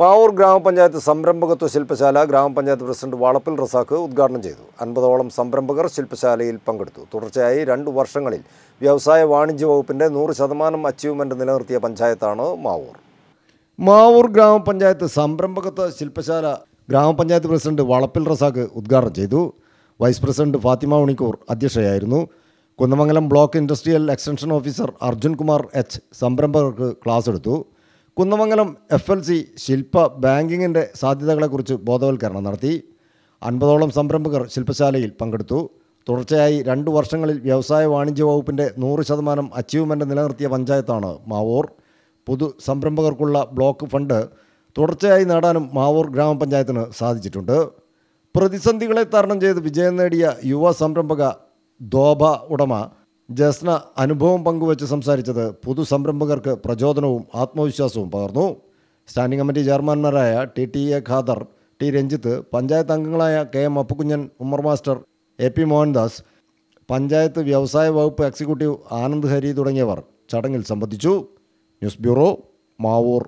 മാവൂർ ഗ്രാമപഞ്ചായത്ത് സംരംഭകത്വ ശില്പശാല ഗ്രാമപഞ്ചായത്ത് പ്രസിഡന്റ് വളപ്പിൽ റസാഖ് ഉദ്ഘാടനം ചെയ്തു അൻപതോളം സംരംഭകർ ശില്പശാലയിൽ പങ്കെടുത്തു തുടർച്ചയായി രണ്ട് വർഷങ്ങളിൽ വ്യവസായ വാണിജ്യ വകുപ്പിന്റെ നൂറ് ശതമാനം അച്ചീവ്മെന്റ് നിലനിർത്തിയ പഞ്ചായത്താണ് മാവൂർ മാവൂർ ഗ്രാമപഞ്ചായത്ത് സംരംഭകത്വ ശില്പശാല ഗ്രാമപഞ്ചായത്ത് പ്രസിഡന്റ് വളപ്പിൽ റസാഖ് ഉദ്ഘാടനം ചെയ്തു വൈസ് പ്രസിഡന്റ് ഫാത്തിമ ഉണിക്കൂർ അധ്യക്ഷയായിരുന്നു Kunnamangalam block industrial extension officer Arjun Kumar H സംരംഭകർക്ക് ക്ലാസ് എടുത്തു Kunnamangalam F L C Shilpa ബാങ്കിങ്ങിൻ്റെ സാധ്യതകളെക്കുറിച്ച് ബോധവൽക്കരണം നടത്തി അൻപതോളം സംരംഭകർ ശില്പശാലയിൽ പങ്കെടുത്തു തുടർച്ചയായി രണ്ട് വർഷങ്ങളിൽ വ്യവസായ വാണിജ്യ വകുപ്പിൻ്റെ നൂറ് ശതമാനം അച്ചീവ്മെൻ്റ് നിലനിർത്തിയ പഞ്ചായത്താണ് മാവൂർ പുതു സംരംഭകർക്കുള്ള ബ്ലോക്ക് ഫണ്ട് തുടർച്ചയായി നേടാനും മാവൂർ ഗ്രാമപഞ്ചായത്തിന് സാധിച്ചിട്ടുണ്ട് പ്രതിസന്ധികളെ തരണം ചെയ്ത് വിജയം നേടിയ യുവ സംരംഭക ദോഭ ഉടമ ജസ്ന അനുഭവം പങ്കുവച്ച് സംസാരിച്ചത് പുതു സംരംഭകർക്ക് പ്രചോദനവും ആത്മവിശ്വാസവും പകർന്നു സ്റ്റാൻഡിംഗ് കമ്മിറ്റി ചെയർമാൻമാരായ T T A Khader T Ranjith panchayat അംഗങ്ങളായ K M Appukunjan Ummer master A P Mohandas panchayat വ്യവസായ വകുപ്പ് എക്സിക്യൂട്ടീവ് ആനന്ദ് ഹരി തുടങ്ങിയവർ ചടങ്ങിൽ സംബന്ധിച്ചു ന്യൂസ് ബ്യൂറോ മാവൂർ